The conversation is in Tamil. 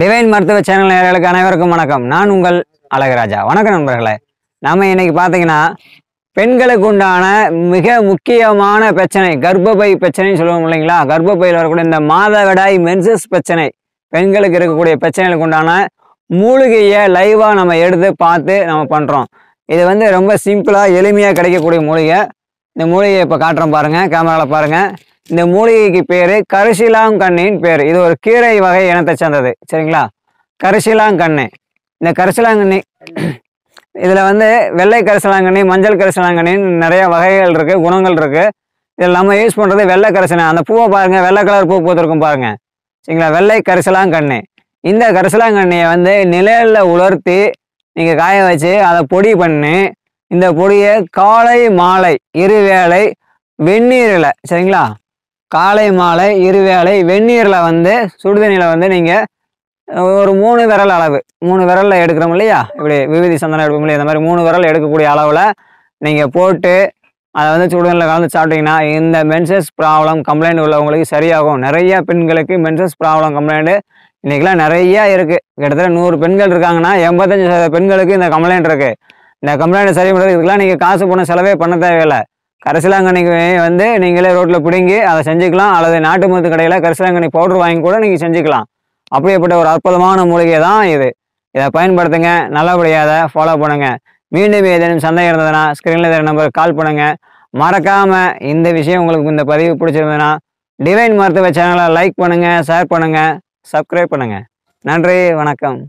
டிவைன் மருத்துவ சேனல் நேர்களுக்கு அனைவருக்கும் வணக்கம் நான் உங்கள் அழகராஜா வணக்கம் நண்பர்களே நாம இன்னைக்கு பார்த்தீங்கன்னா பெண்களுக்கு உண்டான மிக முக்கியமான பிரச்சனை கர்ப்பப்பை பிரச்சனைன்னு சொல்லுவோம் இல்லைங்களா கர்ப்பப்பையில் வரக்கூடிய இந்த மாதவிடாய் மென்சஸ் பிரச்சனை பெண்களுக்கு இருக்கக்கூடிய பிரச்சனைகளுக்கு உண்டான மூலிகையை லைவாக நம்ம எடுத்து பார்த்து நம்ம பண்ணுறோம் இது வந்து ரொம்ப சிம்பிளாக எளிமையாக கிடைக்கக்கூடிய மூலிகை இந்த மூலிகையை இப்போ காட்டுறோம் பாருங்கள் கேமராவில் பாருங்கள் இந்த மூலிகைக்கு பேர் கரிசிலாங்கண்ணின் பேர் இது ஒரு கீரை வகை இனத்தை சேர்ந்தது சரிங்களா கரிசிலாங்கண்ணு இந்த கரிசிலாங்கண்ணி இதில் வந்து வெள்ளை கரிசலாங்கண்ணி மஞ்சள் கரிசலாங்கண்ணின்னு நிறைய வகைகள் இருக்குது குணங்கள் இருக்கு இதில் நம்ம யூஸ் பண்ணுறது வெள்ளை கரிசனை அந்த பூவை பாருங்கள் வெள்ளை கலர் பூ பூத்திருக்கும் பாருங்கள் சரிங்களா வெள்ளை கரிசலாங்கண்ணு இந்த கரிசலாங்கண்ணியை வந்து நிழலில் உலர்த்தி நீங்கள் காய வச்சு அதை பொடி பண்ணி இந்த பொடியை காலை மாலை இருவேளை வெந்நீரில் சரிங்களா காலை மாலை இருவேளை வெந்நீரில் வந்து சுடுதண்ணியில் வந்து நீங்கள் ஒரு மூணு விரல் அளவு மூணு விரலில் எடுக்கிறோம் இல்லையா இப்படி விபதி சந்தனம் எடுப்போம் இல்லையா இந்த மாதிரி மூணு விரல் எடுக்கக்கூடிய அளவில் நீங்கள் போட்டு அதை வந்து சுடுதண்ணில் கலந்து சாப்பிட்டீங்கன்னா இந்த மென்சஸ் ப்ராப்ளம் கம்ப்ளைண்ட் உள்ளவங்களுக்கு சரியாகும் நிறைய பெண்களுக்கு மென்சஸ் ப்ராப்ளம் கம்ப்ளைண்ட்டு இன்றைக்கெலாம் நிறையா இருக்குது கிட்டத்தட்ட நூறு பெண்கள் இருக்காங்கன்னா எண்பத்தஞ்சு பெண்களுக்கு இந்த கம்ப்ளைண்ட் இருக்குது இந்த கம்ப்ளைண்ட் சரி பண்ணுறது இதுக்கெலாம் நீங்கள் காசு போன செலவே பண்ண தேவையில்லை கரிசலாங்கண்ணிக்கு வந்து நீங்களே ரோட்டில் பிடுங்கி அதை செஞ்சுக்கலாம் அல்லது நாட்டு மருந்து கடையில் கரிசலாங்கண்ணி பவுடர் வாங்கி கூட நீங்கள் செஞ்சுக்கலாம் அப்படியேப்பட்ட ஒரு அற்புதமான மூலிகை தான் இது இதை பயன்படுத்துங்க நல்லபடியாக அதை ஃபாலோ பண்ணுங்கள் மீண்டும் ஏதேனும் சந்தேகம் இருந்ததுன்னா ஸ்க்ரீனில் தர நம்பருக்கு கால் பண்ணுங்கள் மறக்காமல் இந்த விஷயம் உங்களுக்கு இந்த பதிவு பிடிச்சிருந்ததுன்னா டிவைன் மருத்துவ சேனலை லைக் பண்ணுங்கள் ஷேர் பண்ணுங்கள் சப்ஸ்கிரைப் பண்ணுங்கள் நன்றி வணக்கம்